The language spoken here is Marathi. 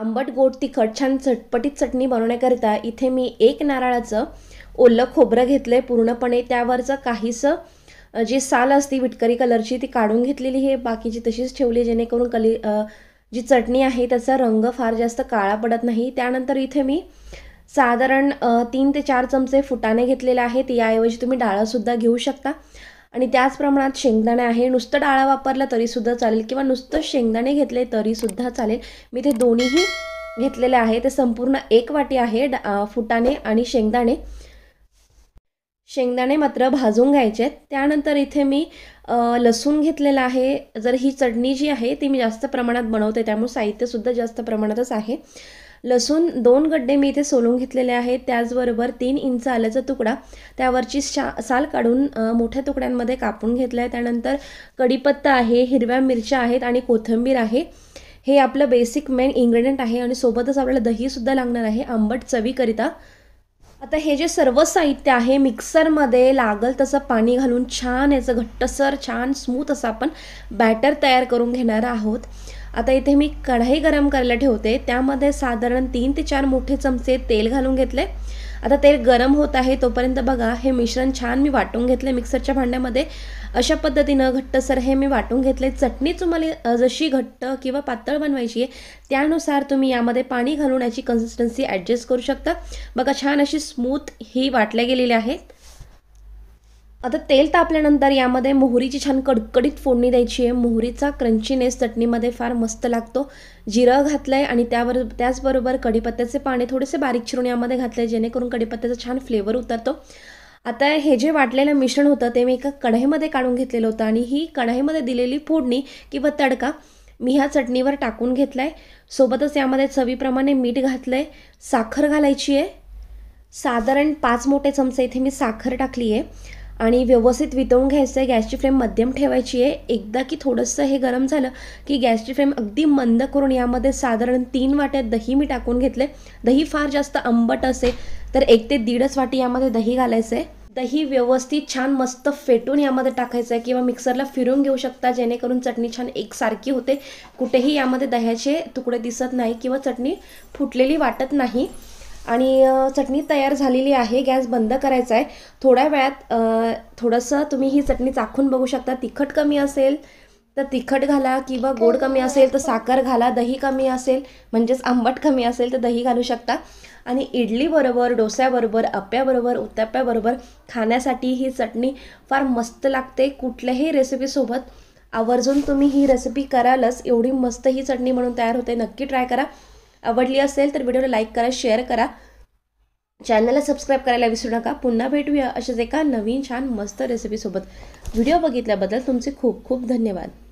आंबट गोड तिखट छान चटपटीत चटणी बनवण्याकरिता इथे मी एक नारळाचं ओलं खोबरं घेतलं आहे पूर्णपणे त्यावरचं काहीसं जी साल असती विटकरी कलरची ती काढून घेतलेली हे बाकीची तशीच ठेवली जेणेकरून कली जी चटणी आहे त्याचा रंग फार जास्त काळा पडत नाही त्यानंतर इथे मी साधारण तीन ते चार चमचे फुटाने घेतलेले आहेत याऐवजी तुम्ही डाळसुद्धा घेऊ शकता आणि त्याच प्रमाणात शेंगदाणे आहे नुसतं डाळा वापरला तरीसुद्धा चालेल किंवा नुसतं शेंगदाणे घेतले तरीसुद्धा चालेल मी ते दोन्हीही घेतलेले आहे ते संपूर्ण एक वाटी आहे फुटाणे आणि शेंगदाणे शेंगदाणे मात्र भाजून घ्यायचे आहेत त्यानंतर इथे मी लसूण घेतलेला आहे जर ही चटणी जी आहे ती मी जास्त प्रमाणात बनवते त्यामुळे साहित्यसुद्धा जास्त प्रमाणातच आहे लसूण दोन गड्डे मी इथे सोलून घेतलेले आहेत त्याचबरोबर तीन इंच आल्याचा तुकडा त्यावरची शा साल काढून मोठ्या तुकड्यांमध्ये कापून घेतला आहे त्यानंतर कढीपत्ता आहे हिरव्या मिरच्या आहेत आणि कोथिंबीर आहे हे आपलं बेसिक मेन इन्ग्रेडियंट आहे आणि सोबतच आपल्याला दहीसुद्धा लागणार आहे आंबट चवीकरिता आता हे जे सर्व साहित्य आहे मिक्सरमध्ये लागल तसं पाणी घालून छान याचं घट्टसर छान स्मूथ असं आपण बॅटर तयार करून घेणार आहोत आता इथे मी कढाई गरम करायला ठेवते त्यामध्ये साधारण तीन ते चार मोठे चमचे तेल घालून घेतले आता तेल गरम होत आहे तोपर्यंत बघा हे मिश्रण छान मी वाटून घेतले मिक्सरच्या भांड्यामध्ये अशा पद्धतीनं घट्टसर हे मी वाटून घेतले चटणी तुम्हाला जशी घट्ट किंवा पातळ बनवायची आहे त्यानुसार तुम्ही यामध्ये पाणी घालून याची कन्सिस्टन्सी ॲडजस्ट करू शकता बघा छान अशी स्मूथ ही वाटल्या गेलेली आहे आता तेल तापल्यानंतर यामध्ये मोहरीची छान कडकडीत फोडणी द्यायची आहे मोहरीचा क्रंचीनेस चटणीमध्ये फार मस्त लागतो जिरं घातलं आहे आणि त्यावर त्याचबरोबर कढीपत्त्याचे पाणी थोडेसे बारीक चिरून यामध्ये आहे जेणेकरून कढीपत्त्याचा छान फ्लेवर उतरतो आता हे जे वाटलेलं मिश्रण होतं ते मी एका कढाईमध्ये काढून घेतलेलं होतं आणि ही कढाईमध्ये दिलेली फोडणी किंवा तडका मी ह्या चटणीवर टाकून घेतला आहे सोबतच यामध्ये चवीप्रमाणे मीठ घातलं आहे साखर घालायची आहे साधारण पाच मोठे चमचे इथे मी साखर टाकली आहे आणि व्यवस्थित वितळून घ्यायचं आहे गॅसची फ्लेम मध्यम ठेवायची आहे एकदा की थोडंसं हे गरम झालं की गॅसची फ्लेम अगदी मंद करून यामध्ये साधारण तीन वाट्यात दही मी टाकून घेतले दही फार जास्त आंबट असे तर एक ते दीडच वाटी यामध्ये दही घालायचं आहे दही व्यवस्थित छान मस्त फेटून यामध्ये टाकायचं आहे किंवा मिक्सरला फिरून घेऊ शकता जेणेकरून चटणी छान एकसारखी होते कुठेही यामध्ये दह्याचे तुकडे दिसत नाही किंवा चटणी फुटलेली वाटत नाही आणि चटणी तयार झालेली आहे गॅस बंद करायचा आहे थोड्या वेळात थोडंसं तुम्ही ही चटणी चाखून बघू शकता तिखट कमी असेल तर तिखट घाला किंवा गोड कमी असेल तर साखर घाला दही कमी असेल म्हणजेच आंबट कमी असेल तर दही घालू शकता आणि इडलीबरोबर डोस्याबरोबर अप्प्याबरोबर उत्तप्प्याबरोबर खाण्यासाठी ही चटणी फार मस्त लागते कुठल्याही रेसिपीसोबत आवर्जून तुम्ही ही रेसिपी करालच एवढी मस्त ही चटणी म्हणून तयार होते नक्की ट्राय करा आवडली असेल तर व्हिडिओला लाईक करा शेअर करा चॅनलला सबस्क्राईब करायला विसरू नका पुन्हा भेटूया अशाच एका नवीन छान मस्त रेसिपीसोबत व्हिडिओ बघितल्याबद्दल तुमचे खूप खूप धन्यवाद